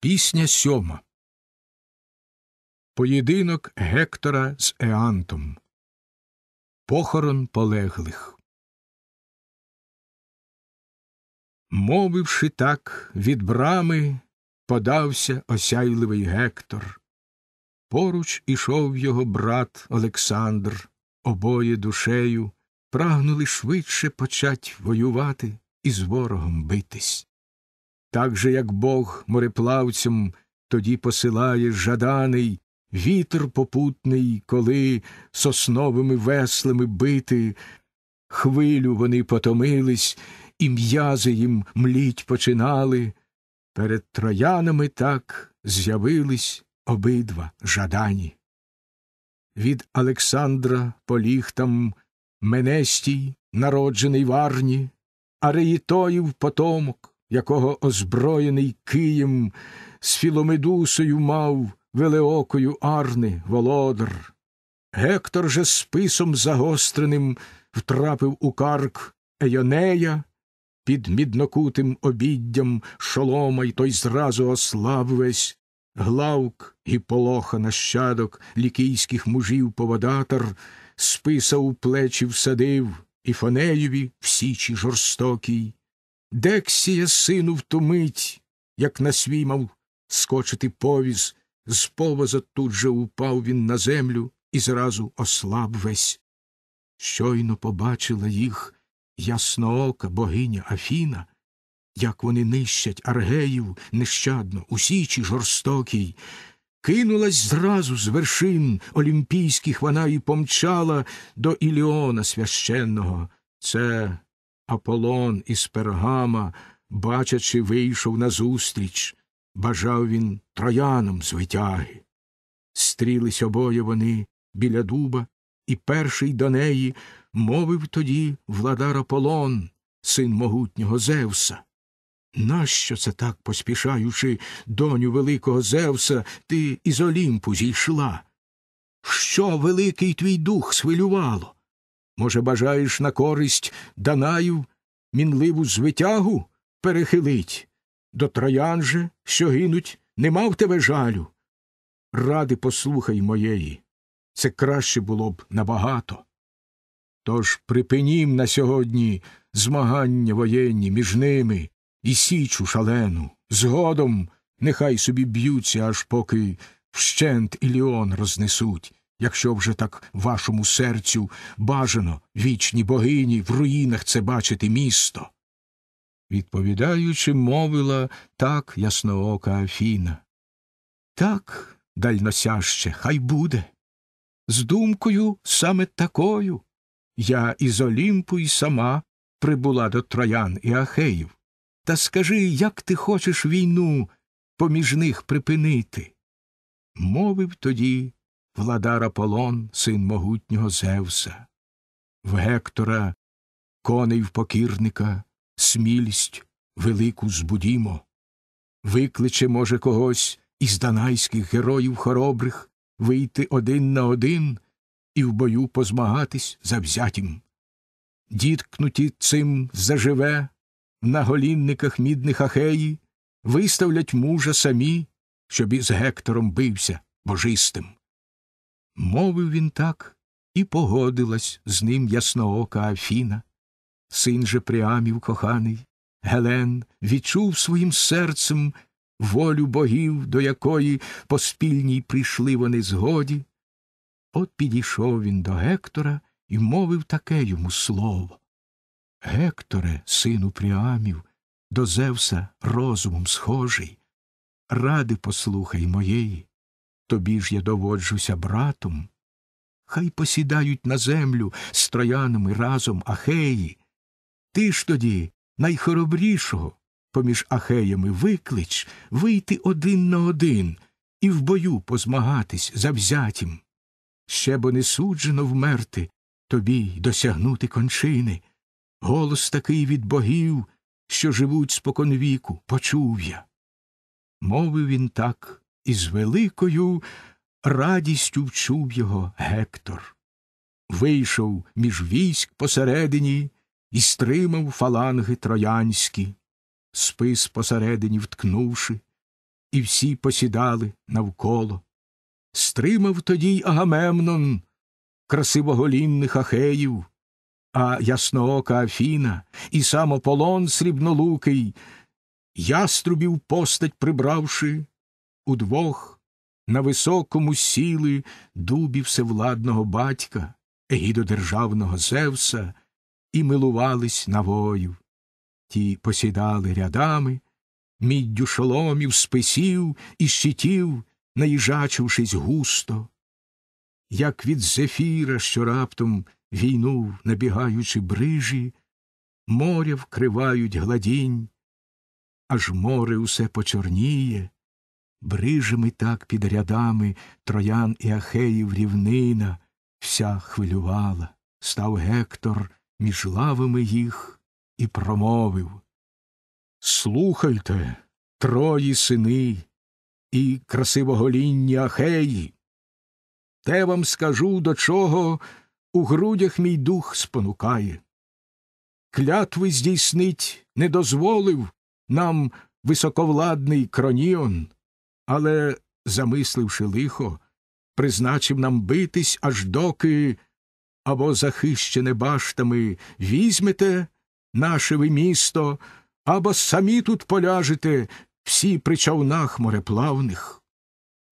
Пісня сьома. Поєдинок Гектора з Еантом. Похорон полеглих. Мовивши так, від брами подався осяйливий Гектор. Поруч ішов його брат Олександр. Обоє душею прагнули швидше почать воювати і з ворогом битись. Так же, як Бог мореплавцям тоді посилає жаданий вітер попутний, коли сосновими веслами бити, хвилю вони потомились, і м'язи їм мліть починали. Перед троянами так з'явились обидва жадані. Від Олександра поліг там Менестій, народжений варні, Ареїтоїв потомок якого озброєний Києм з Філомедусою мав велеокою Арни володар. Гектор же списом загостреним втрапив у карк Ейонея під міднокутим обіддям шолома, й той зразу ослаб весь, главк і полоха нащадок лікійських мужів поводатар списав плечі всадив, і Фонеєві в січі жорстокій, Дексія сину втомить, як на свій мав скочити повіз, з повоза тут же упав він на землю і зразу ослаб весь. Щойно побачила їх ясноока богиня Афіна, як вони нищать аргеїв нещадно, у січі жорстокій. Кинулась зразу з вершин олімпійських вона і помчала до Іліона священного. Це Аполлон із пергама, бачачи, вийшов назустріч, бажав він троянам звитяги. Стрілись обоє вони біля дуба, і перший до неї мовив тоді владар Аполлон, син могутнього Зевса. Нащо це так поспішаючи, доню великого Зевса, ти із Олімпу зійшла? Що великий твій дух свилювало? Може, бажаєш на користь Данаїв мінливу звитягу перехилить? До троян же, що гинуть, не мав тебе жалю. Ради послухай моєї, це краще було б набагато. Тож припинім на сьогодні змагання воєнні між ними і січу шалену. Згодом нехай собі б'ються, аж поки вщент Іліон рознесуть. Якщо вже так вашому серцю бажано вічні богині в руїнах це бачити місто. Відповідаючи, мовила так ясноока Афіна. Так, дальносяще, хай буде. З думкою саме такою я із Олімпу й сама прибула до троян і ахеїв. Та скажи, як ти хочеш війну поміж них припинити? Мовив тоді владар Аполлон, син могутнього Зевса, в Гектора, коней в покірника, смілість велику збудімо, викличе, може, когось із данайських героїв хоробрих вийти один на один і в бою позмагатись завзятім. Діткнуті цим заживе, на голінниках мідних ахеї, виставлять мужа самі, щоб із Гектором бився божистим. Мовив він так і погодилась з ним ясноока Афіна. Син же Пріамів коханий, Гелен відчув своїм серцем волю богів, до якої по спільній прийшли вони згоді. От підійшов він до Гектора і мовив таке йому слово. Гекторе, сину Пріамів, до Зевса розумом схожий, ради послухай моєї. Тобі ж я доводжуся братом. Хай посідають на землю з троянами разом Ахеї. Ти ж тоді найхоробрішого поміж Ахеями виклич вийти один на один і в бою позмагатись завзятім. Ще бо не суджено вмерти, тобі й досягнути кончини. Голос такий від богів, що живуть споконвіку, почув я. Мовив він так, і з великою радістю вчув його Гектор. Вийшов між військ посередині і стримав фаланги троянські, спис посередині вткнувши, і всі посідали навколо. Стримав тоді й Агамемнон, красивоголінних ахеїв, а ясноока Афіна і сам Ополон срібнолукий, яструбів постать прибравши, удвох на високому сіли дубі всевладного батька, егідодержавного Зевса, і милувались навою. Ті посідали рядами, міддю шоломів, списів і щитів, наїжачившись густо, як від зефіра, що раптом війнув, набігаючи брижі, моря вкривають гладінь, аж море усе почорніє, брижими так під рядами троян і ахеїв рівнина, вся хвилювала, став Гектор між лавами їх і промовив Слухайте, трої сини і красивоголінні ахеї. Те вам скажу, до чого у грудях мій дух спонукає. Клятви здійснить не дозволив нам високовладний кроніон але, замисливши лихо, призначив нам битись, аж доки або захищене баштами візьмете наше ви місто, або самі тут поляжете всі при човнах мореплавних.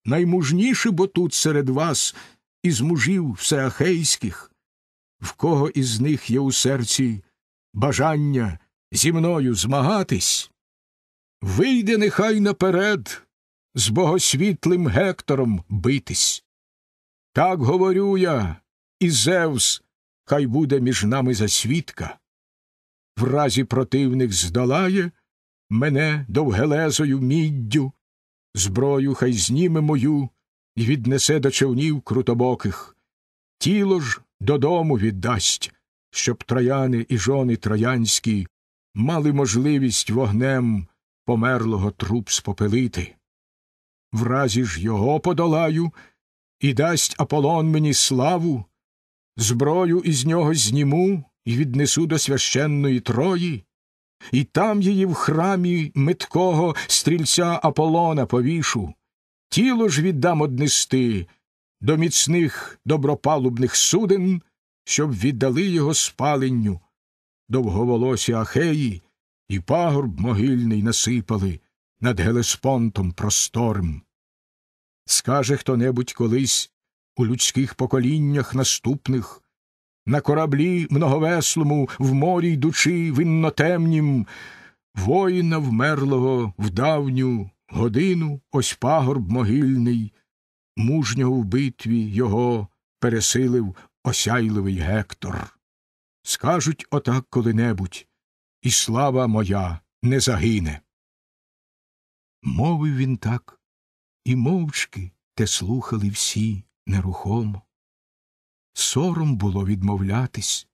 Наймужніше бо тут серед вас, із мужів всеахейських, в кого із них є у серці бажання зі мною змагатись, вийде нехай наперед з богосвітлим Гектором битись. Так говорю я, і Зевс, хай буде між нами засвідка. В разі противник здолає мене довгелезою міддю, зброю хай зніме мою і віднесе до човнів крутобоких, тіло ж додому віддасть, щоб трояни і жони троянські мали можливість вогнем померлого труп спопелити. В разі ж його подолаю, і дасть Аполлон мені славу, зброю із нього зніму і віднесу до священної Трої, і там її в храмі меткого стрільця Аполлона повішу, тіло ж віддам однести до міцних добропалубних суден, щоб віддали його спаленню, довговолосі Ахеї, і пагорб могильний насипали над Гелеспонтом просторим скаже хто небудь колись у людських поколіннях наступних, на кораблі многовеслому, в морі йдучи, виннотемнім, воїна вмерлого в давню годину ось пагорб могильний, мужнього в битві його пересилив осяйливий Гектор. Скажуть отак коли-небудь, і слава моя не загине. Мовив він так і мовчки те слухали всі нерухомо. Сором було відмовлятись,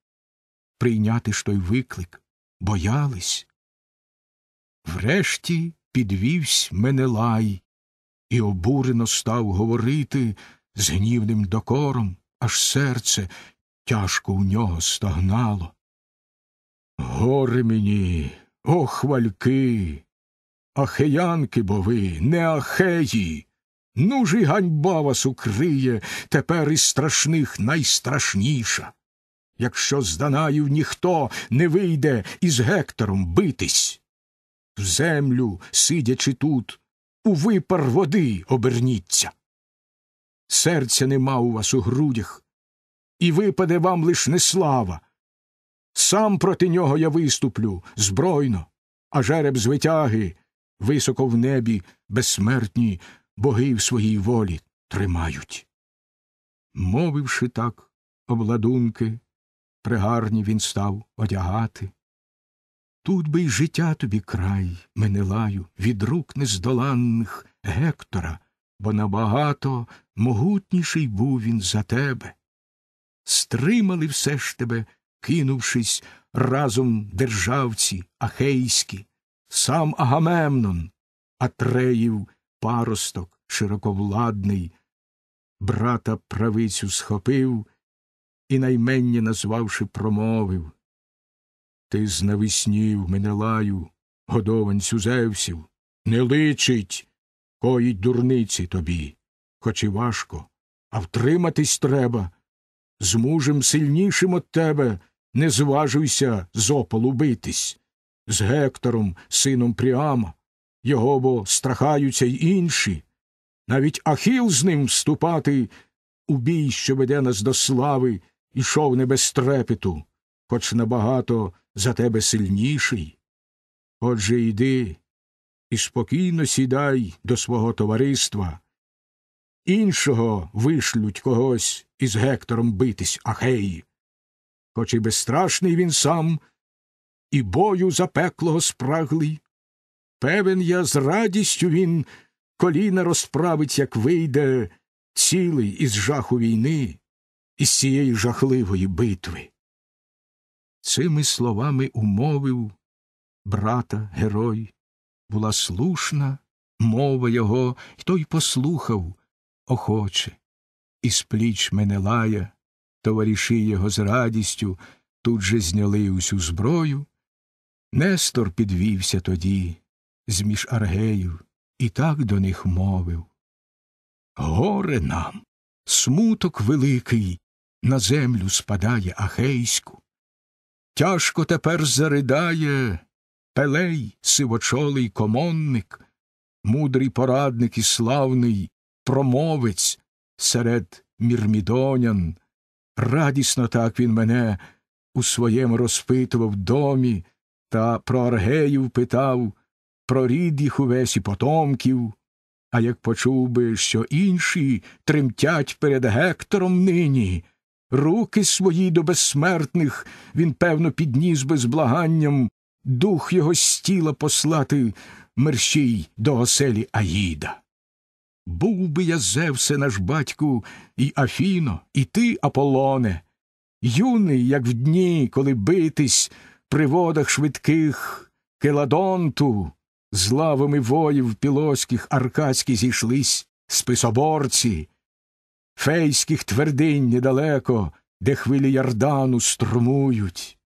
прийняти ж той виклик, боялись. Врешті підвівсь Менелай і обурено став говорити з гнівним докором, аж серце тяжко у нього стагнало. Горе мені, о хвальки, Ахеянки бо ви, не ахеї. Ну ж і ганьба вас укриє тепер із страшних найстрашніша. Якщо з Данаїв ніхто не вийде із Гектором битись, в землю, сидячи тут, у випар води оберніться. Серця нема у вас у грудях, і випаде вам лиш неслава. Сам проти нього я виступлю збройно, а жереб звитяги високо в небі, безсмертні боги в своїй волі тримають. Мовивши так, обладунки, пригарні він став одягати. Тут би й життя тобі край, Менелаю, від рук нездоланних Гектора, бо набагато могутніший був він за тебе. Стримали все ж тебе, кинувшись разом державці ахейські, сам Агамемнон, Атреїв паросток широковладний, брата правицю схопив і наймення назвавши, промовив Ти знависнів Менелаю, годованцю Зевсів, не личить, коїть дурниці тобі, хоч і важко, а втриматись треба. З мужем сильнішим от тебе не зважуйся з опалу битись з Гектором, сином Пріама, його бо страхаються й інші. Навіть Ахіл з ним вступати у бій, що веде нас до слави, ішов не без трепету, хоч набагато за тебе сильніший. Отже йди і спокійно сідай до свого товариства. Іншого вишлють когось із Гектором битись Ахеї. Хоч і безстрашний він сам, і бою запеклого спраглий. Певен я, з радістю він коліна розправить, як вийде, цілий із жаху війни, із цієї жахливої битви. Цими словами умовив брата герой. Була слушна мова його, і той послухав охоче, із пліч Менелая, товариші його з радістю тут же зняли усю зброю Нестор підвівся тоді зміж аргеїв і так до них мовив Горе нам, смуток великий, на землю спадає Ахейську. Тяжко тепер заридає Пелей, сивочолий комонник, мудрий порадник і славний промовець серед мірмідонян. Радісно так він мене у своєму розпитував домі та про аргеїв питав, про рід їх увесь і потомків, а як почув би, що інші тремтять перед Гектором нині, руки свої до безсмертних він, певно, підніс би з благанням дух його з тіла послати мерщій до оселі Аїда. Був би я Зевсе наш батьку, і Афіно, і ти, Аполоне, юний, як в дні, коли битись при водах швидких Келадонту з лавами воїв пілоських аркадські зійшлись списоборці, фейських твердинь недалеко, де хвилі ярдану струмують.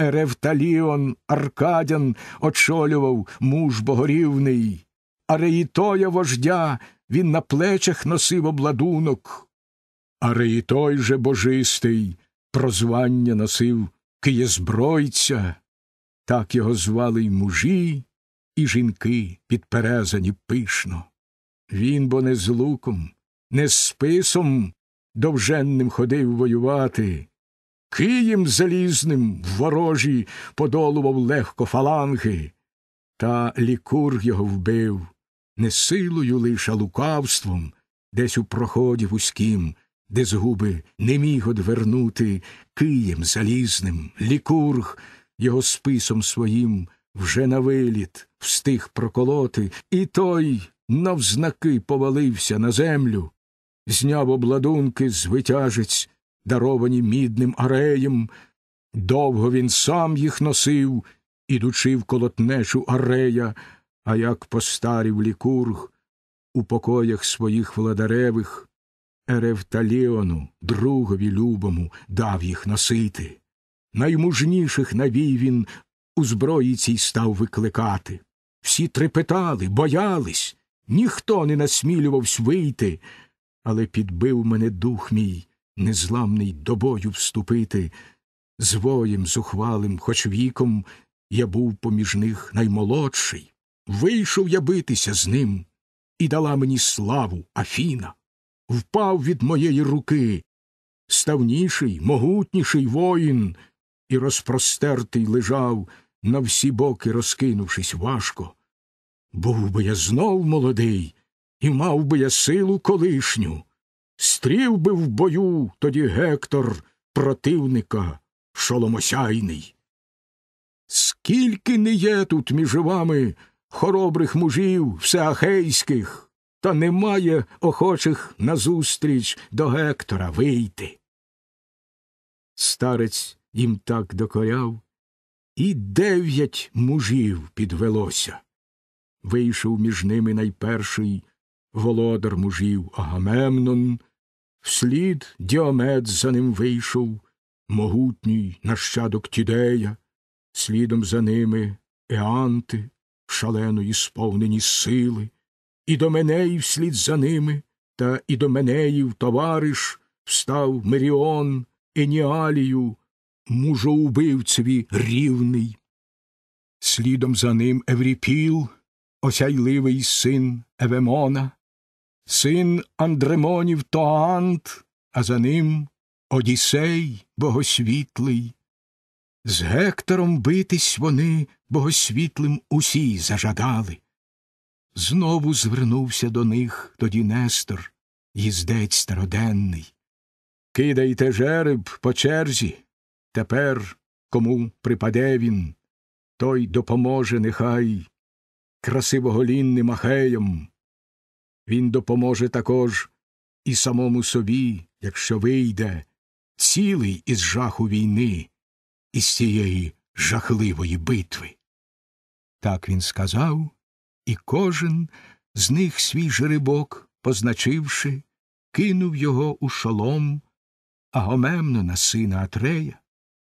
Еревталіон Аркадян очолював муж богорівний, Ареїтоя вождя він на плечах носив обладунок. Ареїтой же божистий прозвання носив Києзбройця, так його звали й мужі, і жінки підперезані пишно. Він бо не з луком, не з списом довженним ходив воювати. Києм залізним в ворожі подолував легко фаланги, та лікур його вбив, не силою лише лукавством, десь у проході вузьким, де згуби не міг одвернути Києм залізним, лікург його списом своїм вже на виліт встиг проколоти, і той навзнаки повалився на землю, зняв обладунки з витяжець, даровані мідним ареєм. Довго він сам їх носив, ідучи в колотнечу арея, а як постарів лікург у покоях своїх владаревих. Еревталіону, другові любому, дав їх носити. Наймужніших навій він у зброї цій став викликати. Всі трепетали, боялись, ніхто не насмілювався вийти, але підбив мене дух мій, незламний до бою вступити. Звоєм зухвалим, хоч віком, я був поміж них наймолодший. Вийшов я битися з ним, і дала мені славу Афіна впав від моєї руки. Ставніший, могутніший воїн, і розпростертий лежав, на всі боки розкинувшись важко. Був би я знов молодий, і мав би я силу колишню. Стрів би в бою тоді Гектор, противника шоломосяйний. Скільки не є тут між вами хоробрих мужів всеахейських, та немає охочих назустріч до Гектора вийти. Старець їм так докоряв, і дев'ять мужів підвелося. Вийшов між ними найперший володар мужів Агамемнон, вслід Діомед за ним вийшов, могутній нащадок Тідея, слідом за ними Еанти, шалено і сповнені сили. І до Менеїв вслід за ними, та і до Менеїв товариш встав Меріон, Еніалію, мужоубивцеві рівний. Слідом за ним Евріпіл, осяйливий син Евемона, син Андремонів Тоант, а за ним Одіссей богосвітлий. З Гектором битись вони богосвітлим усі зажадали. Знову звернувся до них тоді Нестор, їздець староденний. Кидайте жереб по черзі. Тепер, кому припаде він, той допоможе нехай красивоголінним ахеям. Він допоможе також і самому собі, якщо вийде, цілий із жаху війни, із цієї жахливої битви. Так він сказав. І кожен з них свій жеребок, позначивши, кинув його у шолом, агомемно на сина Атрея.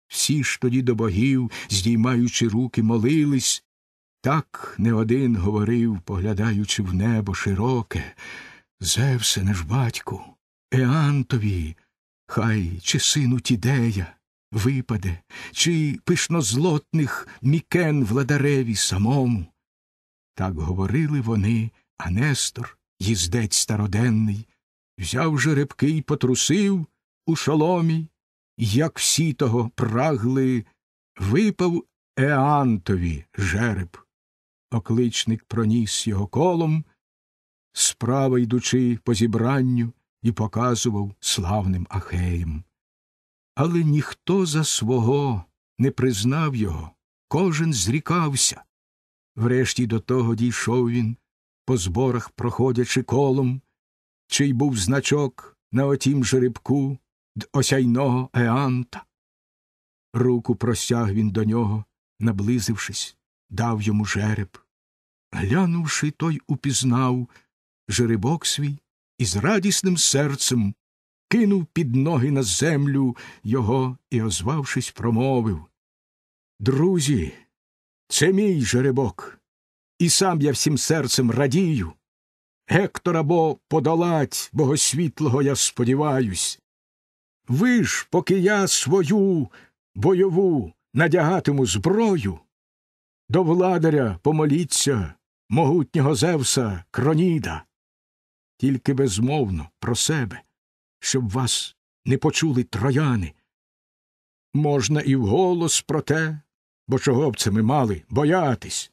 Всі ж тоді до богів, здіймаючи руки, молились, так не один говорив, поглядаючи в небо широке Зевсе наш батьку, Еантові, хай чи сину Тідея випаде, чи пишнозлотних мікен владареві самому. Так говорили вони, а Нестор, їздець староденний, взяв жеребки й потрусив у шоломі, як всі того прагли, випав Еантові жереб. Окличник проніс його колом, справа йдучи по зібранню, і показував славним ахеєм. Але ніхто за свого не признав його, кожен зрікався. Врешті до того дійшов він, по зборах проходячи колом, чий був значок на отім жеребку д осяйного Еанта. Руку простяг він до нього, наблизившись, дав йому жереб. Глянувши, той упізнав жеребок свій і з радісним серцем кинув під ноги на землю його і, озвавшись, промовив Друзі. Це мій жеребок, і сам я всім серцем радію. Гектора бо подолать богосвітлого я сподіваюсь. Ви ж, поки я свою бойову надягатиму зброю, до владаря помоліться, могутнього Зевса Кроніда, тільки безмовно про себе, щоб вас не почули трояни. Можна і вголос про те, бо чого б це ми мали боятись?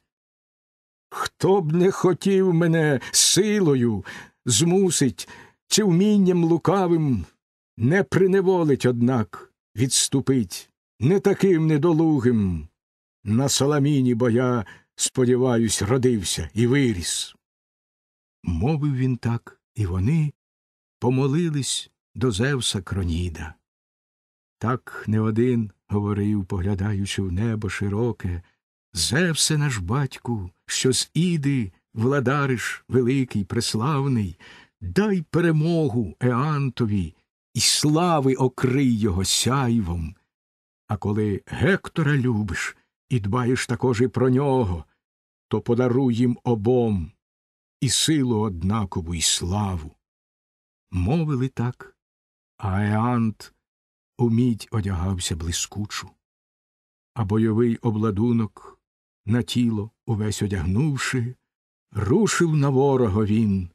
Хто б не хотів мене силою змусить чи вмінням лукавим, не приневолить, однак, відступить не таким недолугим. На Соломіні, бо я, сподіваюсь, родився і виріс. Мовив він так, і вони помолились до Зевса Кроніда. Так не один говорив, поглядаючи в небо широке, Зевсе наш батьку, що з іди владариш великий, преславний, дай перемогу Еантові і слави окрий його сяйвом. А коли Гектора любиш і дбаєш також і про нього, то подаруй їм обом і силу однакову, і славу. Мовили так, а Еант умідь одягався блискучу, а бойовий обладунок, на тіло увесь одягнувши, рушив на ворога він,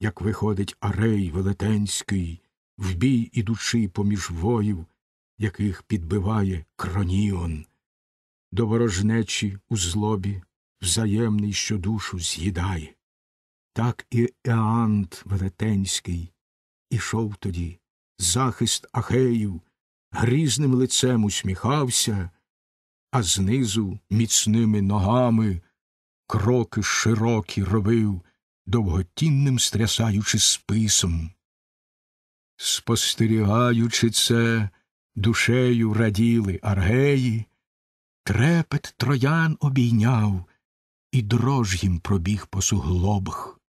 як виходить арей велетенський, в бій ідучи поміж воїв, яких підбиває кроніон. До ворожнечі у злобі взаємний, що душу з'їдає. Так і Еант Велетенський ішов тоді, захист ахеїв, грізним лицем усміхався, а знизу міцними ногами кроки широкі робив, довготінним стрясаючи списом. Спостерігаючи це, душею раділи аргеї, трепет троян обійняв, і дрож їм пробіг по суглобах.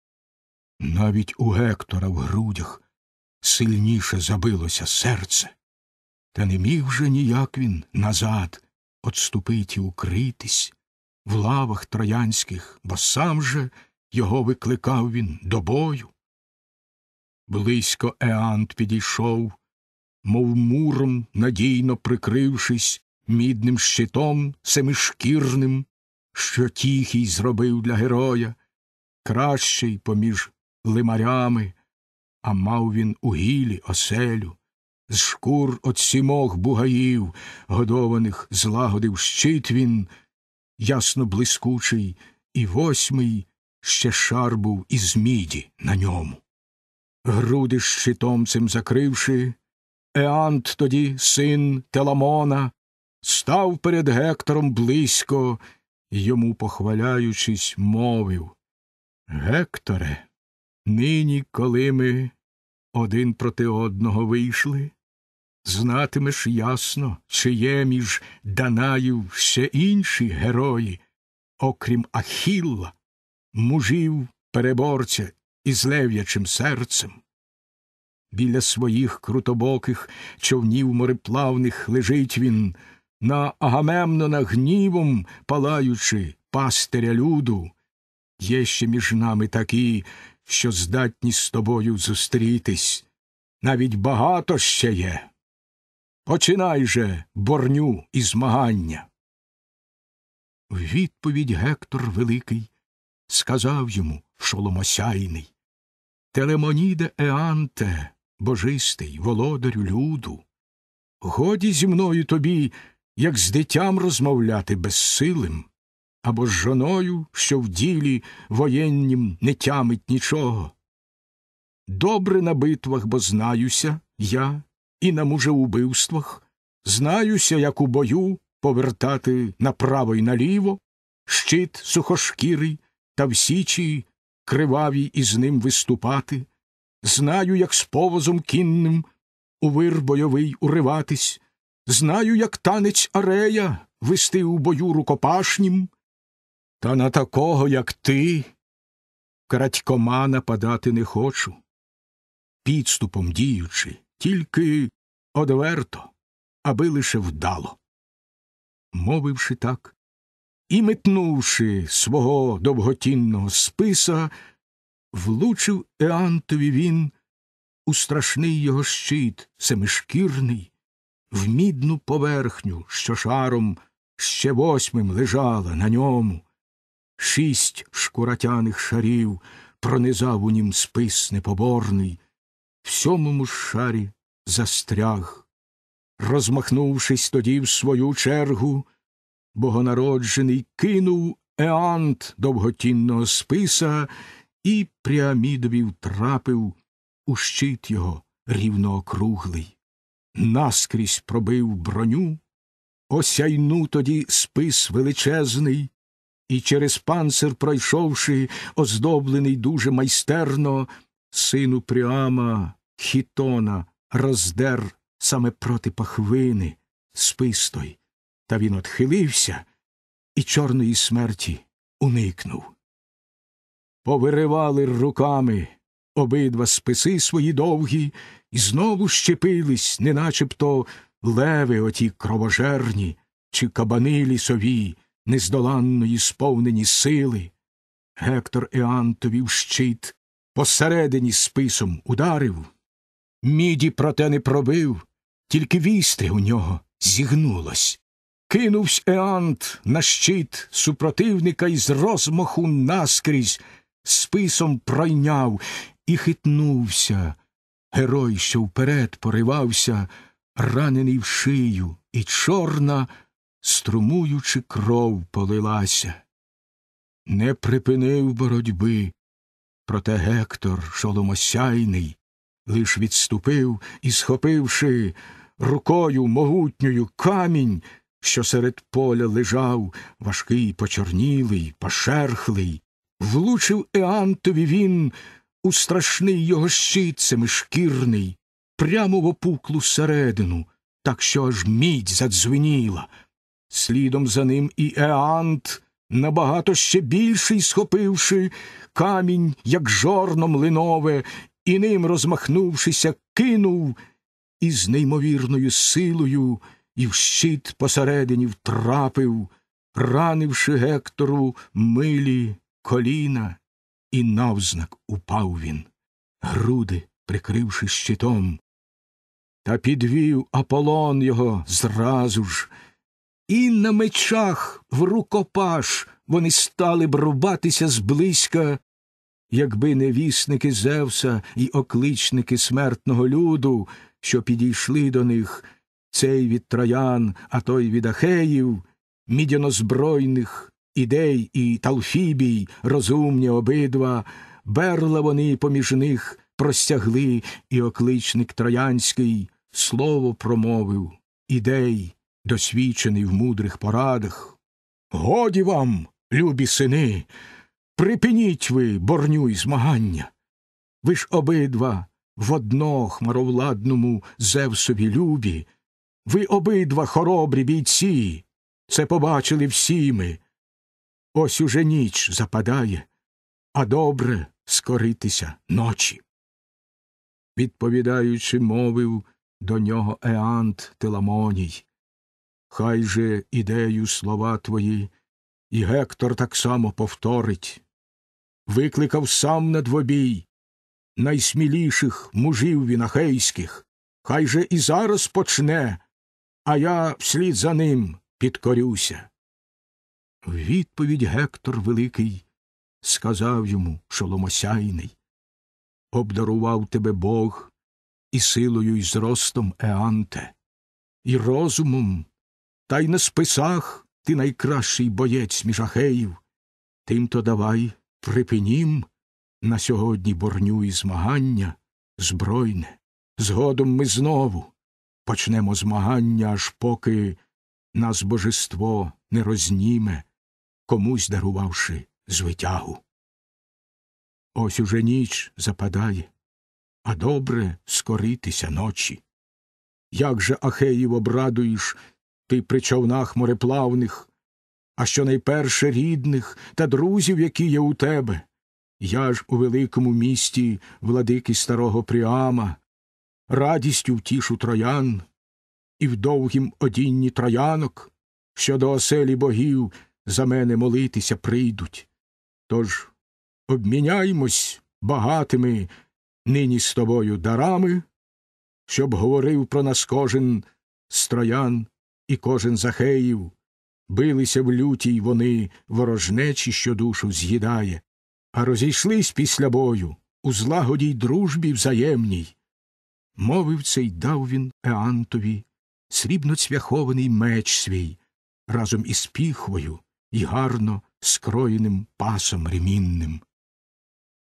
Навіть у Гектора в грудях сильніше забилося серце. Та не міг вже ніяк він назад отступить і укритись в лавах троянських, бо сам же його викликав він до бою. Близько Еант підійшов, мов муром, надійно прикрившись мідним щитом семишкірним, що тіхій зробив для героя, кращий поміж лимарями, а мав він у гілі оселю з шкур от сімох бугаїв, годованих злагодив щит він, ясно блискучий, і восьмий ще шар був із міді на ньому. Груди щитом цим закривши, Еант тоді, син Теламона, став перед Гектором близько, йому, похваляючись, мовив Гекторе, нині, коли ми один проти одного вийшли, знатимеш ясно, чи є між Данаїв ще інші герої, окрім Ахілла, мужів, переборця із лев'ячим серцем. Біля своїх крутобоких човнів мореплавних лежить він, на Агамемнона гнівом палаючи пастиря люду. Є ще між нами такі, що здатні з тобою зустрітись. Навіть багато ще є. Починай же борню і змагання. Відповідь Гектор Великий сказав йому шоломосяйний Телемоніде Еанте, божистий, володарю люду, годі зі мною тобі, як з дитям розмовляти безсилим, або з жоною, що в ділі воєннім не тямить нічого. Добре на битвах, бо знаюся я і на мужеубивствах, знаюся, як у бою повертати направо й наліво, щит сухошкірий та в січі кривавій із ним виступати, знаю, як з повозом кінним у вир бойовий уриватись, знаю, як танець арея вести у бою рукопашнім, та на такого, як ти, крадькома нападати не хочу. Підступом діючи, тільки одверто, аби лише вдало. Мовивши так, і метнувши свого довготінного списа, влучив Еантові він у страшний його щит семишкірний, в мідну поверхню, що шаром ще восьмим лежала на ньому. Шість шкуратяних шарів пронизав у нім спис непоборний в сьомому шарі застряг. Розмахнувшись тоді, в свою чергу, богонароджений кинув Еант довготінного списа і прямідові втрапив у щит його рівноокруглий, наскрізь пробив броню, осяйну тоді спис величезний, і через панцир, пройшовши, оздоблений дуже майстерно, сину Пріама хітона роздер саме проти пахвини спистой, та він отхилився і чорної смерті уникнув. Повиривали руками обидва списи свої довгі і знову щепились, неначебто леви оті кровожерні чи кабани лісові, нездоланної, сповнені сили. Гектор Еантові в щит посередині списом ударив. Міді проте не пробив, тільки вісти у нього зігнулось. Кинувсь Еант на щит супротивника і з розмаху наскрізь, списом пройняв і хитнувся. Герой, що вперед поривався, ранений в шию, і чорна, струмуючи, кров полилася. Не припинив боротьби, проте Гектор шоломосяйний лиш відступив і, схопивши рукою могутньою камінь, що серед поля лежав важкий, почорнілий, пошерхлий, влучив Еантові він у страшний його щитцем шкірний, прямо в опуклу середину, так що аж мідь задзвеніла. Слідом за ним і Еант, набагато ще більший схопивши камінь, як жорно млинове, і ним, розмахнувшися, кинув із неймовірною силою і в щит посередині втрапив, ранивши Гектору милі коліна, і навзнак упав він, груди прикривши щитом. Та підвів Аполлон його зразу ж. І на мечах в рукопаш вони стали брубатися зблизька якби не вісники Зевса і окличники смертного люду, що підійшли до них, цей від троян, а той від ахеїв, мідянозбройних ідей і талфібій, розумні обидва, берла вони поміж них простягли, і окличник троянський слово промовив ідей, досвідчений в мудрих порадах. Годі вам, любі сини! Припиніть ви, борню і змагання. Ви ж обидва в одно хмаровладному Зевсові любі, ви обидва хоробрі бійці, це побачили всі ми. Ось уже ніч западає, а добре скоритися ночі. Відповідаючи, мовив до нього Еант Теламоній. Хай же ідею слова твої, і Гектор так само повторить викликав сам на двобій найсміліших мужів вінахейських, хай же і зараз почне, а я вслід за ним підкорюся. відповідь Гектор Великий сказав йому шоломосяйний обдарував тебе Бог і силою, і зростом Еанте, і розумом, та й на списах ти найкращий боєць між ахеїв, тим то давай Припинім на сьогодні борню і змагання збройне. Згодом ми знову почнемо змагання, аж поки нас божество не розніме, комусь дарувавши звитягу. Ось уже ніч западає, а добре скоритися ночі. Як же Ахеїв обрадуєш ти при човнах мореплавних, а що найперше рідних та друзів, які є у тебе. Я ж у великому місті владики старого Пріама, радістю втішу троян, і в довгім одінні троянок, що до оселі богів за мене молитися прийдуть. Тож обміняймось багатими нині з тобою дарами, щоб говорив про нас кожен з троян і кожен захеїв, билися в лютій вони ворожнечі, що душу з'їдає, а розійшлись після бою у злагодій дружбі взаємній. Мовив цей дав він Еантові срібно цвяхований меч свій разом із піхвою і гарно скроєним пасом ремінним.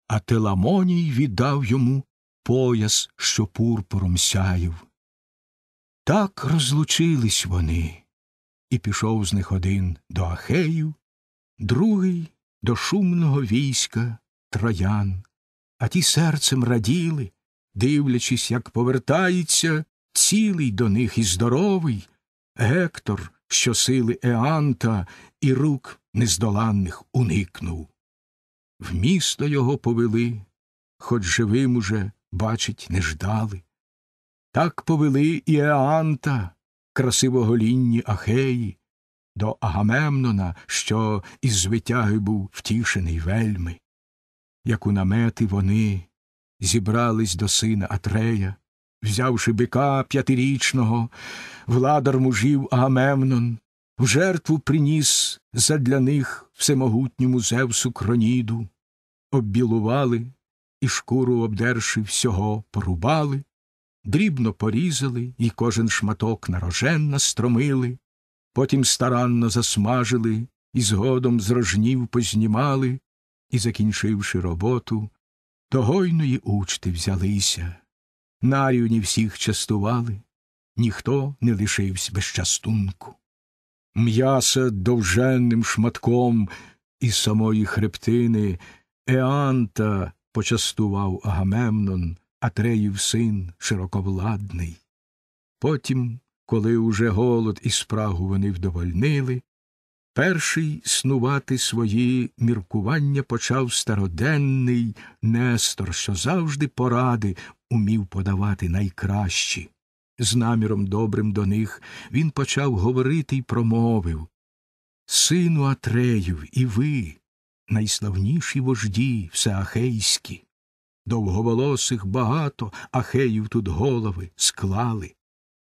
А Теламоній віддав йому пояс, що пурпуром сяїв. Так розлучились вони і пішов з них один до Ахею, другий до шумного війська троян, а ті серцем раділи, дивлячись, як повертається цілий до них і здоровий Гектор, що сили Еанта і рук нездоланних уникнув. В місто його повели, хоч живим уже, бачить, не ждали. Так повели і Еанта, красивоголінні Ахеї, до Агамемнона, що із звитяги був втішений вельми, як у намети вони зібрались до сина Атрея, взявши бика п'ятирічного, владар мужів Агамемнон, в жертву приніс задля них всемогутньому Зевсу кроніду, оббілували і шкуру обдерши всього порубали, дрібно порізали і кожен шматок на рожен настромили, потім старанно засмажили і згодом з рожнів познімали і, закінчивши роботу, до гойної учти взялися. Нарівні всіх частували, ніхто не лишився без частунку. М'яса довженним шматком із самої хребтини Еанта почастував Агамемнон, Атреїв син широковладний. Потім, коли уже голод і спрагу вони вдовольнили, перший снувати свої міркування почав староденний Нестор, що завжди поради умів подавати найкращі. З наміром добрим до них він почав говорити й промовив Сину Атреїв, і ви, найславніші вожді всеахейські, довговолосих багато, ахеїв тут голови склали.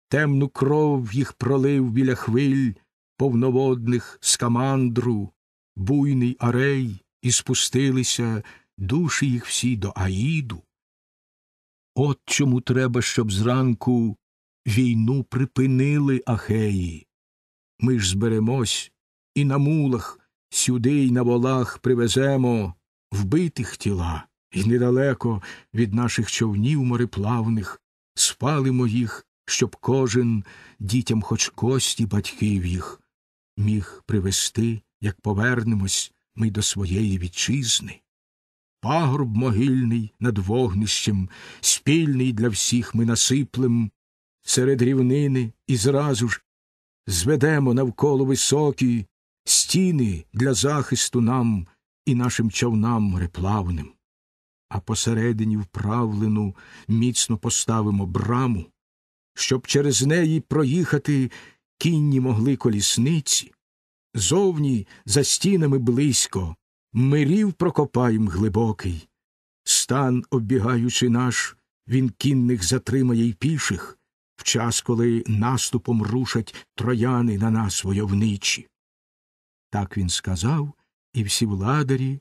Темну кров їх пролив біля хвиль повноводних скамандру, буйний арей, і спустилися душі їх всі до Аїду. От чому треба, щоб зранку війну припинили Ахеї. Ми ж зберемось і на мулах сюди й на волах привеземо вбитих тіла, і недалеко від наших човнів мореплавних спалимо їх, щоб кожен дітям хоч кості батьків їх міг привести, як повернемось ми до своєї вітчизни. Пагорб могильний над вогнищем, спільний для всіх ми насиплем, серед рівнини і зразу ж зведемо навколо високі стіни для захисту нам і нашим човнам мореплавним а посередині вправлену міцно поставимо браму, щоб через неї проїхати кінні могли колісниці, зовні за стінами близько, мирів прокопаєм глибокий. Стан, оббігаючи наш, він кінних затримає й піших, в час, коли наступом рушать трояни на нас войовничі. Так він сказав, і всі владарі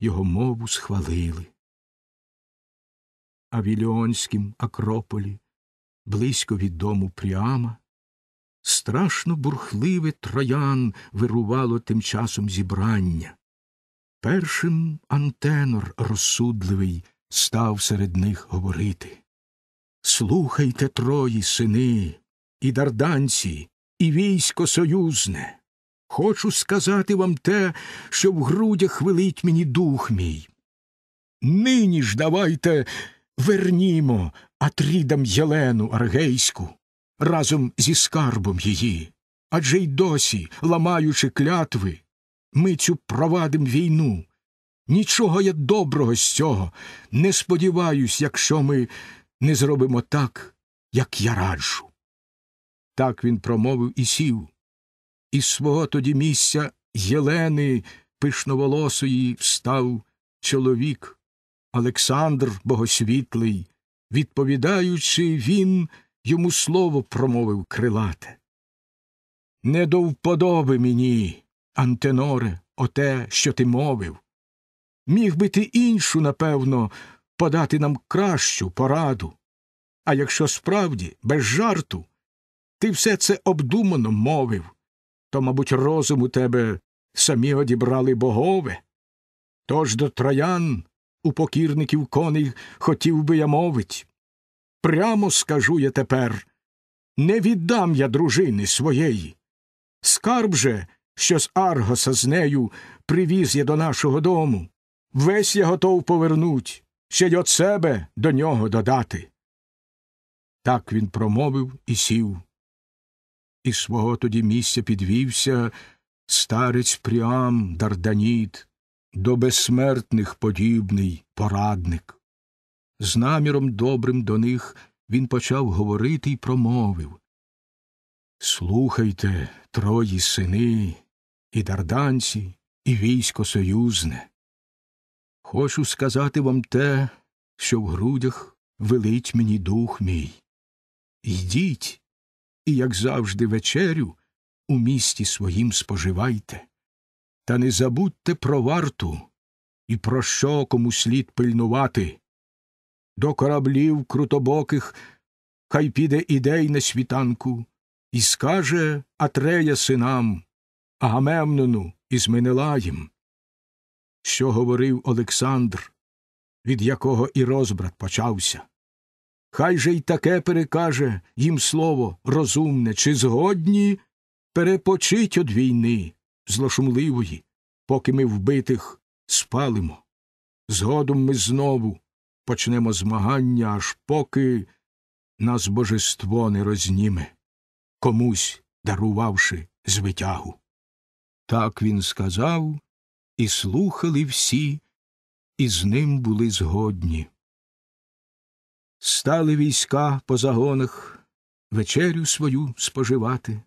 його мову схвалили. Авіліонськім акрополі, близько від дому Пріама, страшно бурхливе троян вирувало тим часом зібрання. Першим антенор розсудливий став серед них говорити Слухайте трої, сини, і дарданці, і військо союзне. Хочу сказати вам те, що в грудях велить мені дух мій. Нині ж давайте вернімо Атрідам Єлену Аргейську разом зі скарбом її. Адже й досі, ламаючи клятви, ми цю провадим війну. Нічого я доброго з цього не сподіваюсь, якщо ми не зробимо так, як я раджу. Так він промовив і сів. Із свого тоді місця Єлени пишноволосої встав чоловік Олександр Богосвітлий, відповідаючи, він йому слово промовив крилате. Не до вподоби мені, Антеноре, оте, що ти мовив. Міг би ти іншу, напевно, подати нам кращу пораду. А якщо справді, без жарту, ти все це обдумано мовив, то, мабуть, розум у тебе самі одібрали богове. Тож до троян у покірників коней хотів би я мовить. Прямо скажу я тепер не віддам я дружини своєї. Скарб же, що з Аргоса з нею привіз я до нашого дому. Весь я готов повернуть, ще й от себе до нього додати. Так він промовив і сів. І свого тоді місця підвівся старець Пріам Дарданіт, до безсмертних подібний порадник. З наміром добрим до них він почав говорити і промовив Слухайте, трої сини, і дарданці, і військо союзне. Хочу сказати вам те, що в грудях велить мені дух мій. Йдіть, і, як завжди, вечерю у місті своїм споживайте. Та не забудьте про варту і про що кому слід пильнувати. До кораблів крутобоких хай піде ідей на світанку, і скаже Атрея синам, Агамемнону із Менелаєм. Що говорив Олександр, від якого і розбрат почався. Хай же й таке перекаже їм слово розумне, чи згодні перепочить од війни злошумливої, поки ми вбитих спалимо. Згодом ми знову почнемо змагання, аж поки нас божество не розніме, комусь дарувавши звитягу. Так він сказав, і слухали всі, і з ним були згодні. Стали війська по загонах вечерю свою споживати.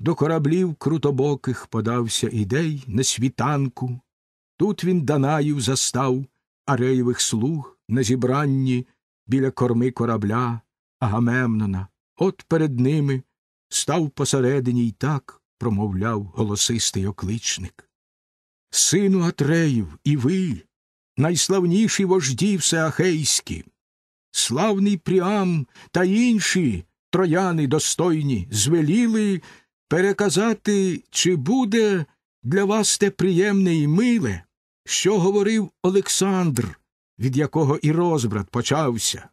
До кораблів крутобоких подався ідей на світанку. Тут він Данаїв застав, ареєвих слуг на зібранні біля корми корабля Агамемнона. От перед ними став посередині й так промовляв голосистий окличник. Сину Атреїв, і ви, найславніші вожді всеахейські, славний Пріам та інші трояни достойні звеліли переказати, чи буде для вас те приємне і миле, що говорив Олександр, від якого і розбрат почався.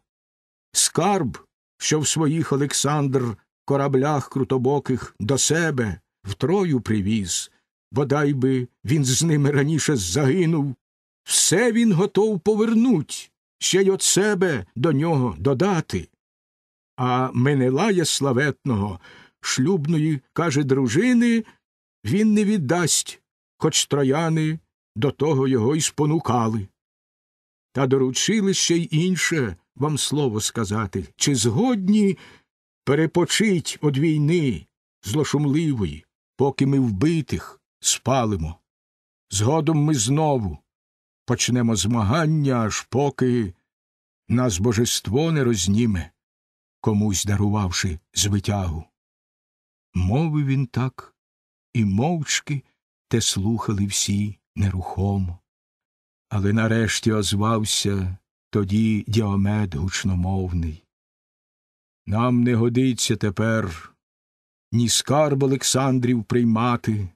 Скарб, що в своїх Олександр кораблях крутобоких до себе втрою привіз, бодай би він з ними раніше загинув, все він готов повернуть, ще й от себе до нього додати. А Менелая Славетного шлюбної, каже, дружини, він не віддасть, хоч трояни до того його й спонукали. Та доручили ще й інше вам слово сказати чи згодні перепочить од війни злошумливої, поки ми вбитих спалимо. Згодом ми знову почнемо змагання, аж поки нас божество не розніме, комусь дарувавши звитягу. Мовив він так, і мовчки те слухали всі нерухомо. Але нарешті озвався тоді діомед гучномовний. Нам не годиться тепер ні скарб Олександрів приймати,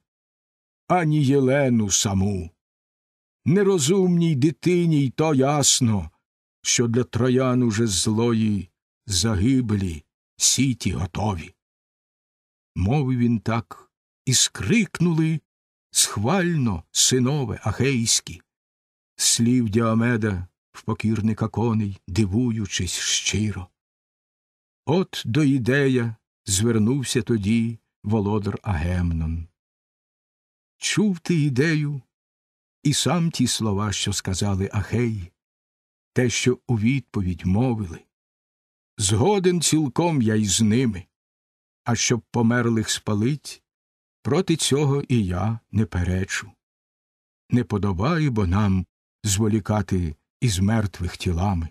ані Єлену саму. Нерозумній дитині й то ясно, що для троян уже злої загибелі сіті готові мовив він так, і скрикнули схвально, синове, ахейські. Слів діамеда в покірника коней, дивуючись щиро. От до ідея звернувся тоді володар Агемнон. Чув ти ідею, і сам ті слова, що сказали Ахеї, те, що у відповідь мовили. Згоден цілком я й ними а щоб померлих спалить, проти цього і я не перечу. Не подобає бо нам зволікати із мертвих тілами.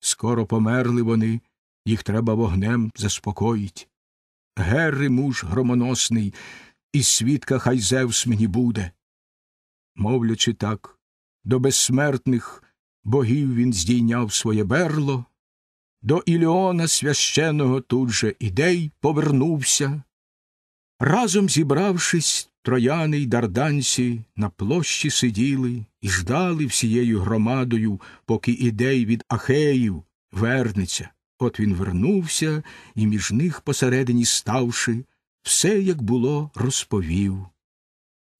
Скоро померли вони, їх треба вогнем заспокоїть. Герри муж громоносний, і свідка хай Зевс мені буде. Мовлячи так, до безсмертних богів він здійняв своє берло до Іліона священого тут же ідей повернувся. Разом зібравшись, трояни й дарданці на площі сиділи і ждали всією громадою, поки ідей від Ахеїв вернеться. От він вернувся і між них посередині ставши, все, як було, розповів.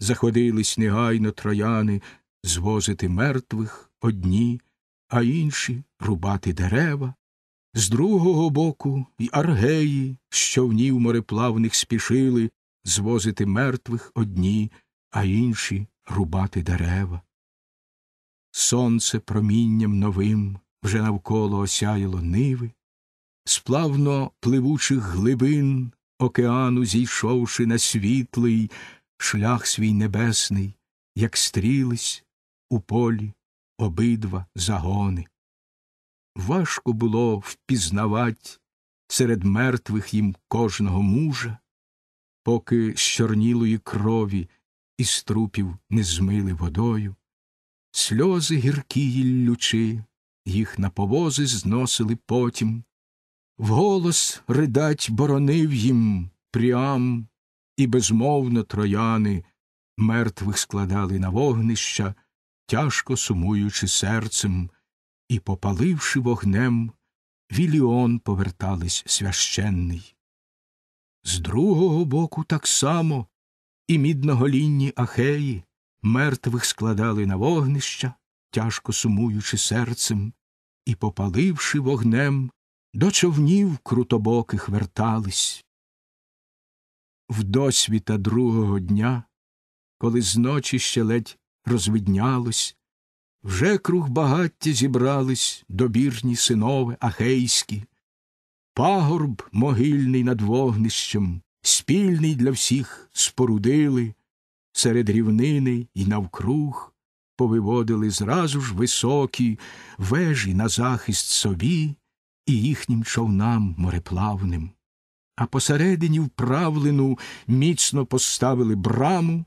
Заходились негайно трояни звозити мертвих одні, а інші рубати дерева, з другого боку й аргеї, що в нів мореплавних спішили звозити мертвих одні, а інші рубати дерева. Сонце промінням новим вже навколо осяяло ниви, з плавно пливучих глибин океану, зійшовши на світлий шлях свій небесний, як стрілись у полі обидва загони важко було впізнавати серед мертвих їм кожного мужа, поки з чорнілої крові із трупів не змили водою, сльози гіркі й їх на повози зносили потім, вголос ридать боронив їм прям, і безмовно трояни мертвих складали на вогнища, тяжко сумуючи серцем. І, попаливши вогнем, Віліон повертались священний. З другого боку так само і мідноголінні ахеї мертвих складали на вогнища, тяжко сумуючи серцем, і, попаливши вогнем, до човнів крутобоких вертались. В досвіта другого дня, коли зночі ще ледь розвиднялось, вже круг багаття зібрались добірні синове ахейські, пагорб могильний над вогнищем, спільний для всіх спорудили, серед рівнини і навкруг повиводили зразу ж високі вежі на захист собі і їхнім човнам мореплавним. А посередині вправлену міцно поставили браму,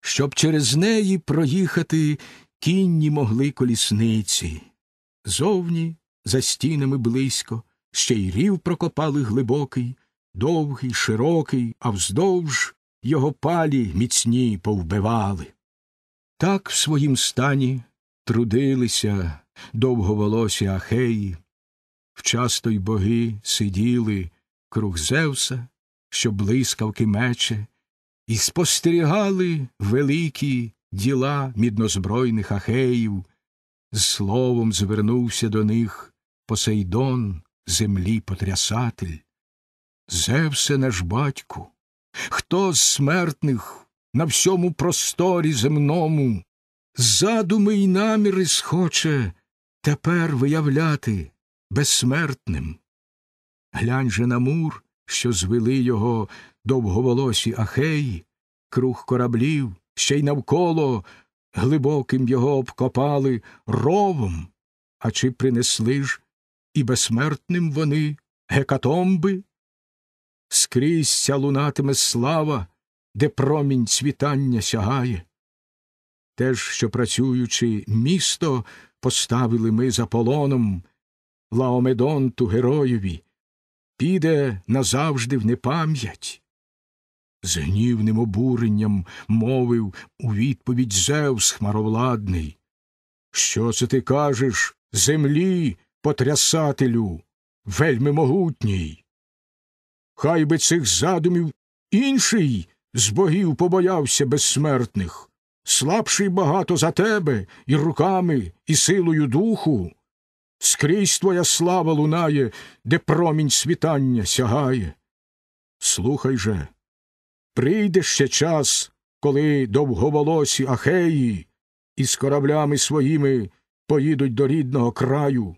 щоб через неї проїхати Кінні могли колісниці. Зовні, за стінами близько, ще й рів прокопали глибокий, довгий, широкий, а вздовж його палі міцні повбивали. Так в своїм стані трудилися довговолосі ахеї, вчасто й боги сиділи круг Зевса, що блискавки мече, і спостерігали великі діла міднозбройних ахеїв, з словом звернувся до них Посейдон, землі потрясатель. Зевсе наш батьку, хто з смертних на всьому просторі земному, задуми й наміри схоче тепер виявляти безсмертним. Глянь же на мур, що звели його довговолосі ахеї, круг кораблів, ще й навколо глибоким його обкопали ровом, а чи принесли ж і безсмертним вони гекатомби? Скрізь ця лунатиме слава, де промінь світання сягає. Те ж, що працюючи місто, поставили ми за полоном Лаомедонту героєві, піде назавжди в непам'ять. З гнівним обуренням мовив у відповідь Зевс хмаровладний. Що це ти кажеш землі, потрясателю, вельми могутній? Хай би цих задумів інший з богів побоявся безсмертних, слабший багато за тебе і руками, і силою духу. Скрізь твоя слава лунає, де промінь світання сягає. Слухай же. Прийде ще час, коли довговолосі ахеї із кораблями своїми поїдуть до рідного краю,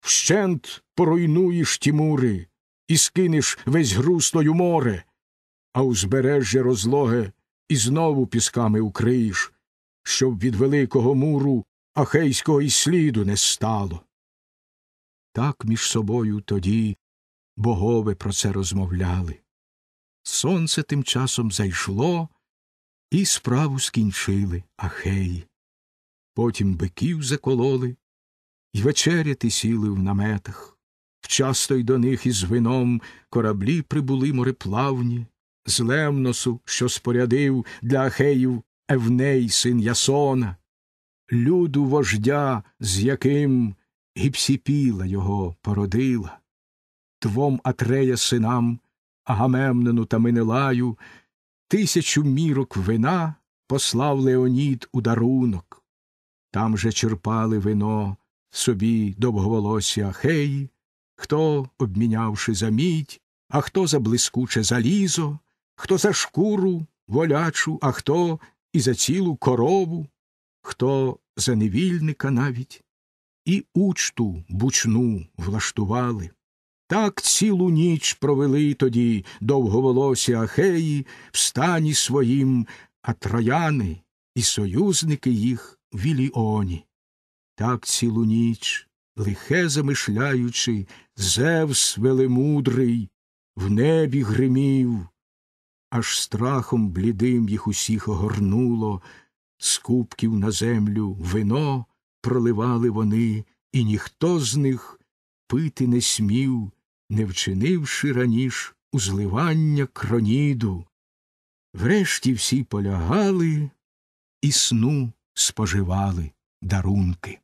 вщент поруйнуєш ті мури і скинеш весь грустою море, а узбережжя розлоге і знову пісками укриєш, щоб від великого муру ахейського і сліду не стало. Так між собою тоді богове про це розмовляли. Сонце тим часом зайшло, і справу скінчили ахеї. Потім биків закололи, і вечеряти сіли в наметах. Вчасто й до них із вином кораблі прибули мореплавні, з Лемносу, що спорядив для ахеїв Евней, син Ясона, люду вождя, з яким гіпсіпіла його породила, двом Атрея синам Агамемнену та Минилаю, тисячу мірок вина послав Леонід у дарунок. Там же черпали вино собі довговолосі ахеї, хто, обмінявши за мідь, а хто за блискуче залізо, хто за шкуру волячу, а хто і за цілу корову, хто за невільника навіть, і учту бучну влаштували. Так цілу ніч провели тоді довговолосі ахеї в стані своїм, а трояни і союзники їх в Іліоні. Так цілу ніч, лихе замишляючи, Зевс велемудрий, в небі гримів, аж страхом блідим їх усіх огорнуло, з кубків на землю вино проливали вони, і ніхто з них пити не смів не вчинивши раніш узливання кроніду. Врешті всі полягали і сну споживали дарунки.